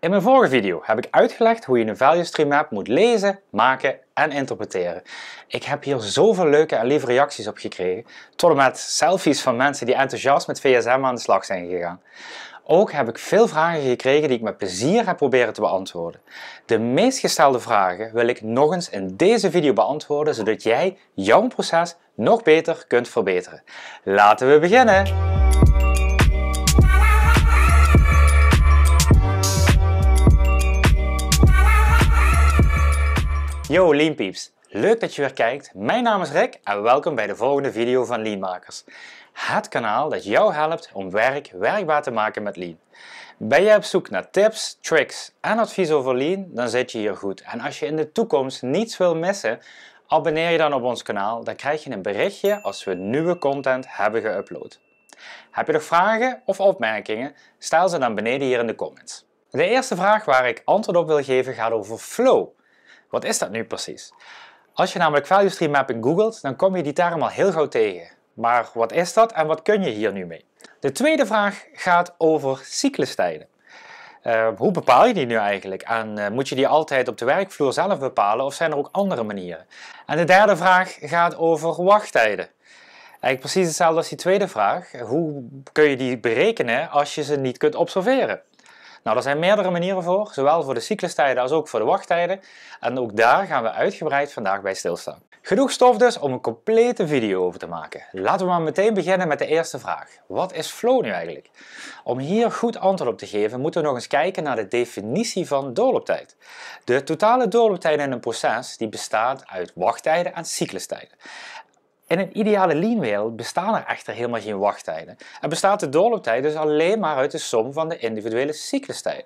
In mijn vorige video heb ik uitgelegd hoe je een value stream map moet lezen, maken en interpreteren. Ik heb hier zoveel leuke en lieve reacties op gekregen, tot en met selfies van mensen die enthousiast met VSM aan de slag zijn gegaan. Ook heb ik veel vragen gekregen die ik met plezier heb proberen te beantwoorden. De meest gestelde vragen wil ik nog eens in deze video beantwoorden, zodat jij jouw proces nog beter kunt verbeteren. Laten we beginnen! Yo Lean leuk dat je weer kijkt. Mijn naam is Rick en welkom bij de volgende video van Leanmakers. Het kanaal dat jou helpt om werk werkbaar te maken met Lean. Ben je op zoek naar tips, tricks en advies over Lean, dan zit je hier goed. En als je in de toekomst niets wil missen, abonneer je dan op ons kanaal. Dan krijg je een berichtje als we nieuwe content hebben geüpload. Heb je nog vragen of opmerkingen? Stel ze dan beneden hier in de comments. De eerste vraag waar ik antwoord op wil geven gaat over flow. Wat is dat nu precies? Als je namelijk value stream mapping googelt, dan kom je die daar al heel gauw tegen. Maar wat is dat en wat kun je hier nu mee? De tweede vraag gaat over cyclustijden. Eh, hoe bepaal je die nu eigenlijk? En eh, moet je die altijd op de werkvloer zelf bepalen of zijn er ook andere manieren? En de derde vraag gaat over wachttijden. Eigenlijk precies hetzelfde als die tweede vraag. Hoe kun je die berekenen als je ze niet kunt observeren? Nou, er zijn meerdere manieren voor, zowel voor de cyclustijden als ook voor de wachttijden. En ook daar gaan we uitgebreid vandaag bij stilstaan. Genoeg stof dus om een complete video over te maken. Laten we maar meteen beginnen met de eerste vraag. Wat is flow nu eigenlijk? Om hier goed antwoord op te geven moeten we nog eens kijken naar de definitie van doorlooptijd. De totale doorlooptijd in een proces die bestaat uit wachttijden en cyclustijden. In een ideale lean-wereld bestaan er echter helemaal geen wachttijden. En bestaat de doorlooptijd dus alleen maar uit de som van de individuele cyclustijden.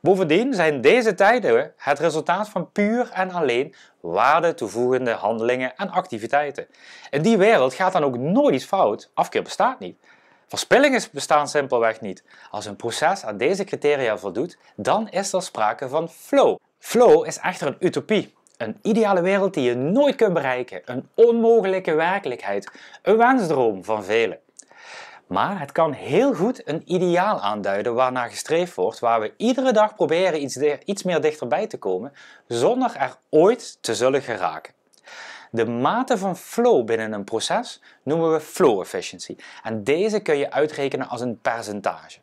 Bovendien zijn deze tijden het resultaat van puur en alleen waarde toevoegende handelingen en activiteiten. In die wereld gaat dan ook nooit iets fout, afkeer bestaat niet. Verspillingen bestaan simpelweg niet. Als een proces aan deze criteria voldoet, dan is er sprake van flow. Flow is echter een utopie, een ideale wereld die je nooit kunt bereiken, een onmogelijke werkelijkheid, een wensdroom van velen. Maar het kan heel goed een ideaal aanduiden waarnaar gestreefd wordt, waar we iedere dag proberen iets, iets meer dichterbij te komen, zonder er ooit te zullen geraken. De mate van flow binnen een proces noemen we flow efficiency en deze kun je uitrekenen als een percentage.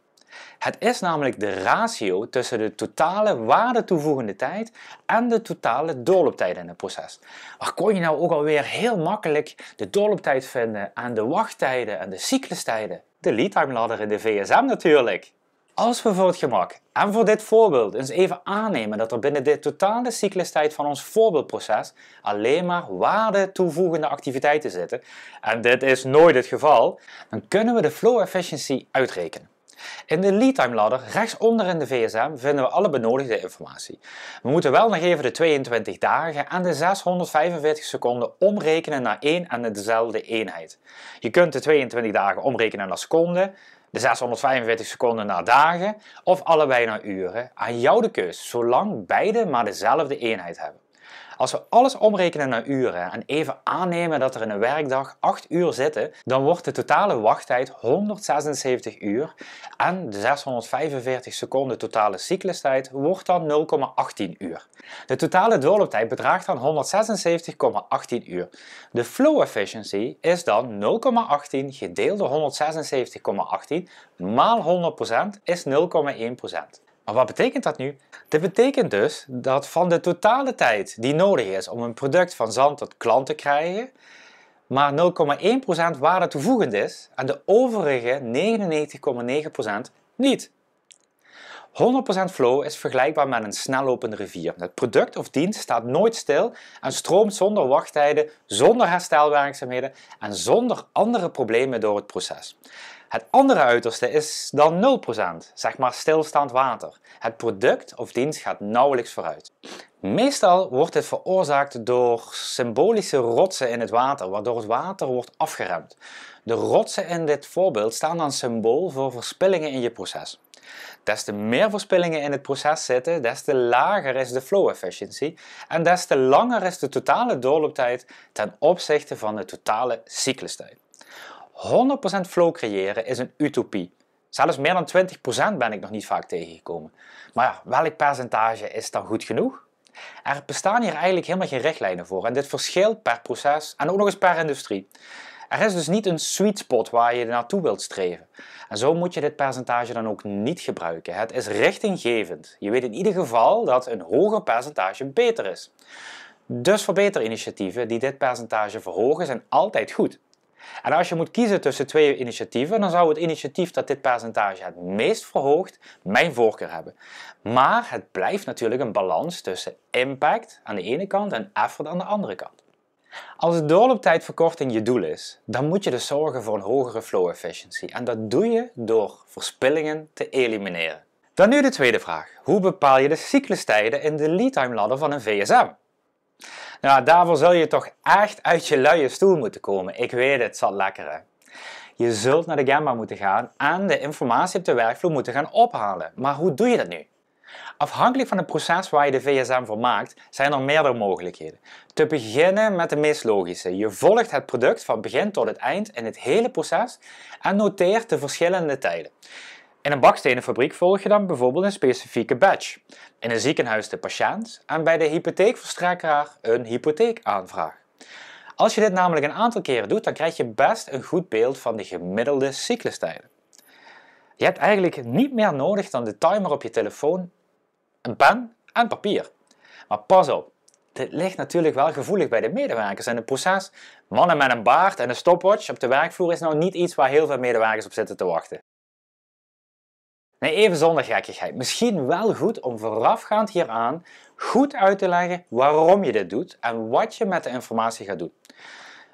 Het is namelijk de ratio tussen de totale waarde toevoegende tijd en de totale doorlooptijd in het proces. Waar kon je nou ook alweer heel makkelijk de doorlooptijd vinden en de wachttijden en de cyclustijden? De lead time ladder in de VSM natuurlijk. Als we voor het gemak en voor dit voorbeeld eens even aannemen dat er binnen de totale cyclustijd van ons voorbeeldproces alleen maar waarde toevoegende activiteiten zitten, en dit is nooit het geval, dan kunnen we de flow efficiency uitrekenen. In de lead time ladder rechtsonder in de VSM vinden we alle benodigde informatie. We moeten wel nog even de 22 dagen en de 645 seconden omrekenen naar één en dezelfde eenheid. Je kunt de 22 dagen omrekenen naar seconden, de 645 seconden naar dagen of allebei naar uren. Aan jou de keus, zolang beide maar dezelfde eenheid hebben. Als we alles omrekenen naar uren en even aannemen dat er in een werkdag 8 uur zitten, dan wordt de totale wachttijd 176 uur en de 645 seconden totale cyclustijd wordt dan 0,18 uur. De totale doorlooptijd bedraagt dan 176,18 uur. De flow efficiency is dan 0,18 gedeeld door 176,18 maal 100% is 0,1%. Maar wat betekent dat nu? Dit betekent dus dat van de totale tijd die nodig is om een product van zand tot klant te krijgen, maar 0,1% waarde toevoegend is en de overige 99,9% niet. 100% flow is vergelijkbaar met een snellopende rivier. Het product of dienst staat nooit stil en stroomt zonder wachttijden, zonder herstelwerkzaamheden en zonder andere problemen door het proces. Het andere uiterste is dan 0%, zeg maar stilstaand water. Het product of dienst gaat nauwelijks vooruit. Meestal wordt dit veroorzaakt door symbolische rotsen in het water, waardoor het water wordt afgeremd. De rotsen in dit voorbeeld staan dan symbool voor verspillingen in je proces. Des te meer verspillingen in het proces zitten, des te lager is de flow efficiency en des te langer is de totale doorlooptijd ten opzichte van de totale cyclustijd. 100% flow creëren is een utopie. Zelfs meer dan 20% ben ik nog niet vaak tegengekomen. Maar ja, welk percentage is dan goed genoeg? Er bestaan hier eigenlijk helemaal geen richtlijnen voor en dit verschilt per proces en ook nog eens per industrie. Er is dus niet een sweet spot waar je naartoe wilt streven. En zo moet je dit percentage dan ook niet gebruiken. Het is richtinggevend. Je weet in ieder geval dat een hoger percentage beter is. Dus verbeterinitiatieven initiatieven die dit percentage verhogen zijn altijd goed. En als je moet kiezen tussen twee initiatieven, dan zou het initiatief dat dit percentage het meest verhoogt mijn voorkeur hebben. Maar het blijft natuurlijk een balans tussen impact aan de ene kant en effort aan de andere kant. Als de doorlooptijdverkorting je doel is, dan moet je dus zorgen voor een hogere flow efficiency. En dat doe je door verspillingen te elimineren. Dan nu de tweede vraag. Hoe bepaal je de cyclustijden in de lead time ladder van een VSM? Nou, daarvoor zul je toch echt uit je luie stoel moeten komen. Ik weet het, zat lekker. Je zult naar de gamma moeten gaan en de informatie op de werkvloer moeten gaan ophalen. Maar hoe doe je dat nu? Afhankelijk van het proces waar je de VSM voor maakt, zijn er meerdere mogelijkheden. Te beginnen met de meest logische. Je volgt het product van begin tot het eind in het hele proces en noteert de verschillende tijden. In een bakstenenfabriek volg je dan bijvoorbeeld een specifieke badge. In een ziekenhuis de patiënt en bij de hypotheekverstrekker een hypotheekaanvraag. Als je dit namelijk een aantal keren doet, dan krijg je best een goed beeld van de gemiddelde cyclustijden. Je hebt eigenlijk niet meer nodig dan de timer op je telefoon, een pen en papier. Maar pas op, dit ligt natuurlijk wel gevoelig bij de medewerkers en het proces. Mannen met een baard en een stopwatch op de werkvloer is nou niet iets waar heel veel medewerkers op zitten te wachten. Nee, even zonder gekkigheid. Misschien wel goed om voorafgaand hieraan goed uit te leggen waarom je dit doet en wat je met de informatie gaat doen.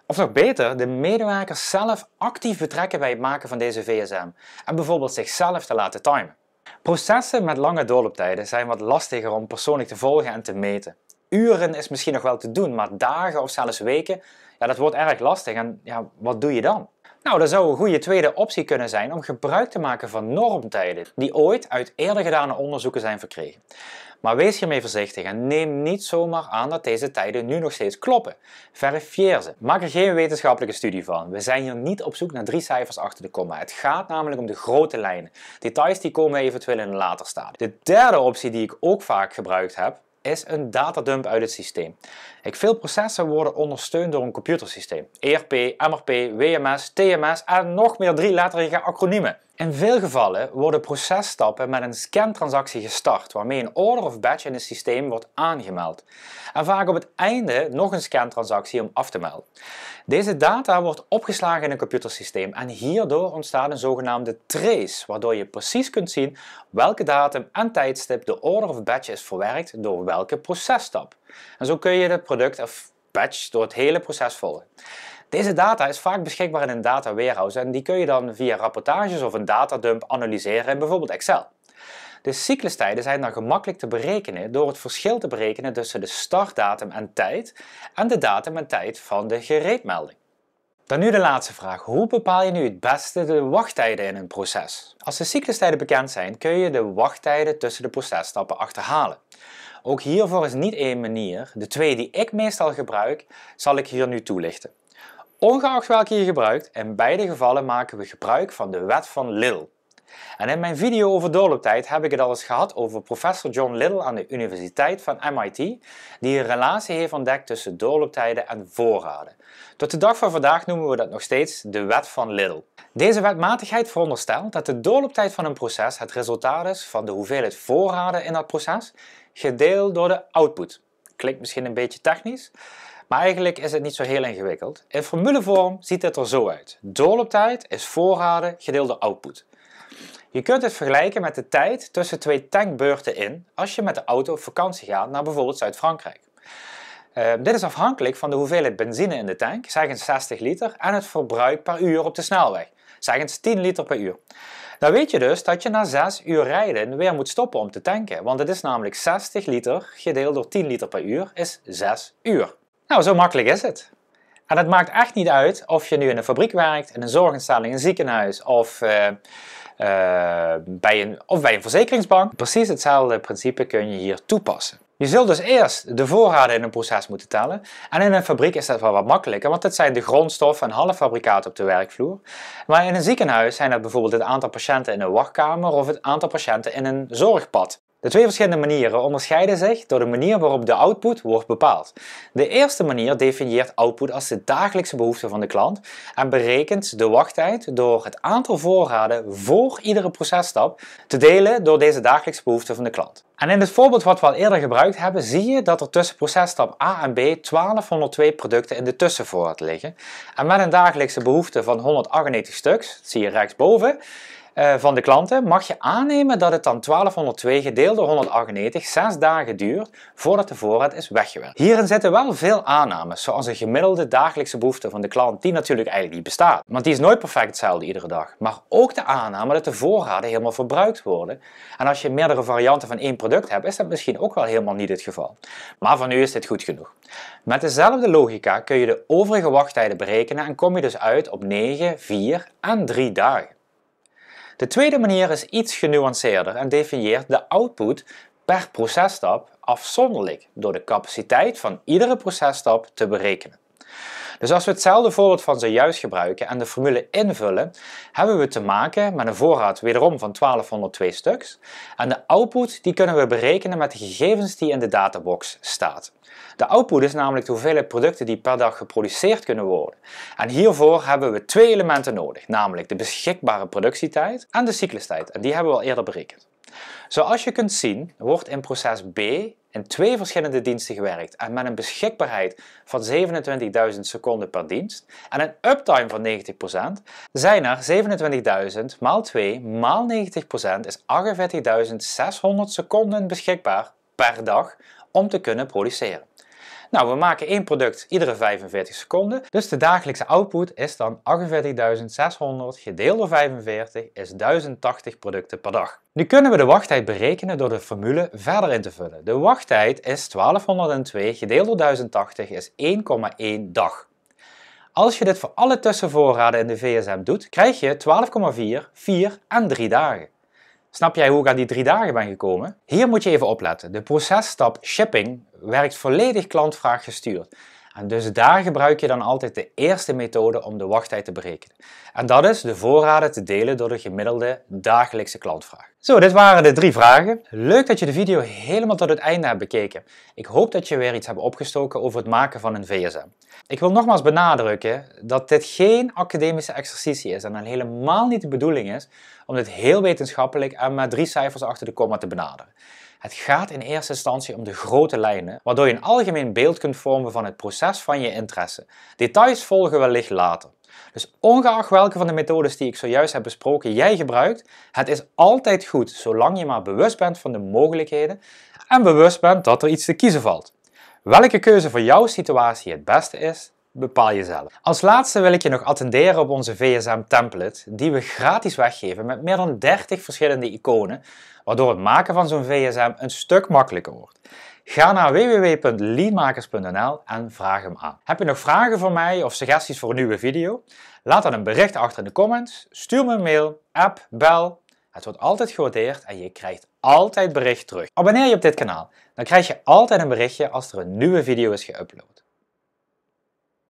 Of nog beter, de medewerkers zelf actief betrekken bij het maken van deze VSM en bijvoorbeeld zichzelf te laten timen. Processen met lange doorlooptijden zijn wat lastiger om persoonlijk te volgen en te meten. Uren is misschien nog wel te doen, maar dagen of zelfs weken, ja, dat wordt erg lastig. En ja, wat doe je dan? Nou, dat zou een goede tweede optie kunnen zijn om gebruik te maken van normtijden die ooit uit eerder gedane onderzoeken zijn verkregen. Maar wees hiermee voorzichtig en neem niet zomaar aan dat deze tijden nu nog steeds kloppen. Verifieer ze. Maak er geen wetenschappelijke studie van. We zijn hier niet op zoek naar drie cijfers achter de komma. Het gaat namelijk om de grote lijnen. Details die komen eventueel in een later stadium. De derde optie die ik ook vaak gebruikt heb, is een datadump uit het systeem veel processen worden ondersteund door een computersysteem. ERP, MRP, WMS, TMS en nog meer drie letterige acroniemen. In veel gevallen worden processtappen met een scantransactie gestart, waarmee een order of batch in het systeem wordt aangemeld. En vaak op het einde nog een scantransactie om af te melden. Deze data wordt opgeslagen in een computersysteem en hierdoor ontstaat een zogenaamde trace, waardoor je precies kunt zien welke datum en tijdstip de order of batch is verwerkt door welke processtap. En zo kun je het product of batch door het hele proces volgen. Deze data is vaak beschikbaar in een data warehouse en die kun je dan via rapportages of een datadump analyseren in bijvoorbeeld Excel. De cyclustijden zijn dan gemakkelijk te berekenen door het verschil te berekenen tussen de startdatum en tijd en de datum en tijd van de gereedmelding. Dan nu de laatste vraag. Hoe bepaal je nu het beste de wachttijden in een proces? Als de cyclustijden bekend zijn, kun je de wachttijden tussen de processtappen achterhalen. Ook hiervoor is niet één manier. De twee die ik meestal gebruik, zal ik hier nu toelichten. Ongeacht welke je gebruikt, in beide gevallen maken we gebruik van de wet van Lille. En in mijn video over doorlooptijd heb ik het al eens gehad over professor John Little aan de Universiteit van MIT, die een relatie heeft ontdekt tussen doorlooptijden en voorraden. Tot de dag van vandaag noemen we dat nog steeds de wet van Little. Deze wetmatigheid veronderstelt dat de doorlooptijd van een proces het resultaat is van de hoeveelheid voorraden in dat proces, gedeeld door de output. Klinkt misschien een beetje technisch, maar eigenlijk is het niet zo heel ingewikkeld. In formulevorm ziet het er zo uit. Doorlooptijd is voorraden gedeeld door output. Je kunt het vergelijken met de tijd tussen twee tankbeurten in als je met de auto op vakantie gaat naar bijvoorbeeld Zuid-Frankrijk. Ehm, dit is afhankelijk van de hoeveelheid benzine in de tank, zeg eens 60 liter, en het verbruik per uur op de snelweg, zeg eens 10 liter per uur. Dan nou weet je dus dat je na 6 uur rijden weer moet stoppen om te tanken, want het is namelijk 60 liter gedeeld door 10 liter per uur is 6 uur. Nou, zo makkelijk is het. En het maakt echt niet uit of je nu in een fabriek werkt, in een zorginstelling, een ziekenhuis of eh, Ehm, bij een, of bij een verzekeringsbank. Precies hetzelfde principe kun je hier toepassen. Je zult dus eerst de voorraden in een proces moeten tellen. En in een fabriek is dat wel wat makkelijker, want het zijn de grondstoffen en halffabrikaten op de werkvloer. Maar in een ziekenhuis zijn dat bijvoorbeeld het aantal patiënten in een wachtkamer of het aantal patiënten in een zorgpad. De twee verschillende manieren onderscheiden zich door de manier waarop de output wordt bepaald. De eerste manier definieert output als de dagelijkse behoefte van de klant en berekent de wachttijd door het aantal voorraden voor iedere processtap te delen door deze dagelijkse behoefte van de klant. En in het voorbeeld wat we al eerder gebruikt hebben, zie je dat er tussen processtap A en B 1202 producten in de tussenvoorraad liggen. En met een dagelijkse behoefte van 198 stuks, dat zie je rechtsboven, eh, van de klanten mag je aannemen dat het dan 1202 gedeeld door 198 6 dagen duurt voordat de voorraad is weggewerkt. Hierin zitten wel veel aannames, zoals een gemiddelde dagelijkse behoefte van de klant, die natuurlijk eigenlijk niet bestaat. Want die is nooit perfect hetzelfde iedere dag. Maar ook de aanname dat de voorraden helemaal verbruikt worden. En als je meerdere varianten van één product hebt, is dat misschien ook wel helemaal niet het geval. Maar voor nu is dit goed genoeg. Met dezelfde logica kun je de overige wachttijden berekenen en kom je dus uit op 9, 4 en 3 dagen. De tweede manier is iets genuanceerder en definieert de output per processtap afzonderlijk door de capaciteit van iedere processtap te berekenen. Dus als we hetzelfde voorbeeld van zojuist gebruiken en de formule invullen, hebben we te maken met een voorraad wederom van 1202 stuks. En de output die kunnen we berekenen met de gegevens die in de databox staat. De output is namelijk de hoeveelheid producten die per dag geproduceerd kunnen worden. En hiervoor hebben we twee elementen nodig, namelijk de beschikbare productietijd en de cyclustijd. En die hebben we al eerder berekend. Zoals je kunt zien wordt in proces B in twee verschillende diensten gewerkt en met een beschikbaarheid van 27.000 seconden per dienst en een uptime van 90%, zijn er 27.000 maal 2 maal 90% is 48.600 seconden beschikbaar per dag om te kunnen produceren. Nou, we maken één product iedere 45 seconden. Dus de dagelijkse output is dan 48.600 gedeeld door 45 is 1080 producten per dag. Nu kunnen we de wachttijd berekenen door de formule verder in te vullen. De wachttijd is 1202 gedeeld door 1080 is 1,1 dag. Als je dit voor alle tussenvoorraden in de VSM doet, krijg je 12,4, 4 en 3 dagen. Snap jij hoe ik aan die drie dagen ben gekomen? Hier moet je even opletten. De processtap shipping werkt volledig klantvraag gestuurd. En dus daar gebruik je dan altijd de eerste methode om de wachttijd te berekenen. En dat is de voorraden te delen door de gemiddelde dagelijkse klantvraag. Zo, dit waren de drie vragen. Leuk dat je de video helemaal tot het einde hebt bekeken. Ik hoop dat je weer iets hebt opgestoken over het maken van een VSM. Ik wil nogmaals benadrukken dat dit geen academische exercitie is en dan helemaal niet de bedoeling is om dit heel wetenschappelijk en met drie cijfers achter de komma te benaderen. Het gaat in eerste instantie om de grote lijnen, waardoor je een algemeen beeld kunt vormen van het proces van je interesse. Details volgen wellicht later. Dus ongeacht welke van de methodes die ik zojuist heb besproken jij gebruikt, het is altijd goed zolang je maar bewust bent van de mogelijkheden en bewust bent dat er iets te kiezen valt. Welke keuze voor jouw situatie het beste is, bepaal jezelf. Als laatste wil ik je nog attenderen op onze VSM template, die we gratis weggeven met meer dan 30 verschillende iconen, waardoor het maken van zo'n VSM een stuk makkelijker wordt. Ga naar www.leadmakers.nl en vraag hem aan. Heb je nog vragen voor mij of suggesties voor een nieuwe video? Laat dan een bericht achter in de comments, stuur me een mail, app, bel. Het wordt altijd gewaardeerd en je krijgt altijd bericht terug. Abonneer je op dit kanaal, dan krijg je altijd een berichtje als er een nieuwe video is geüpload.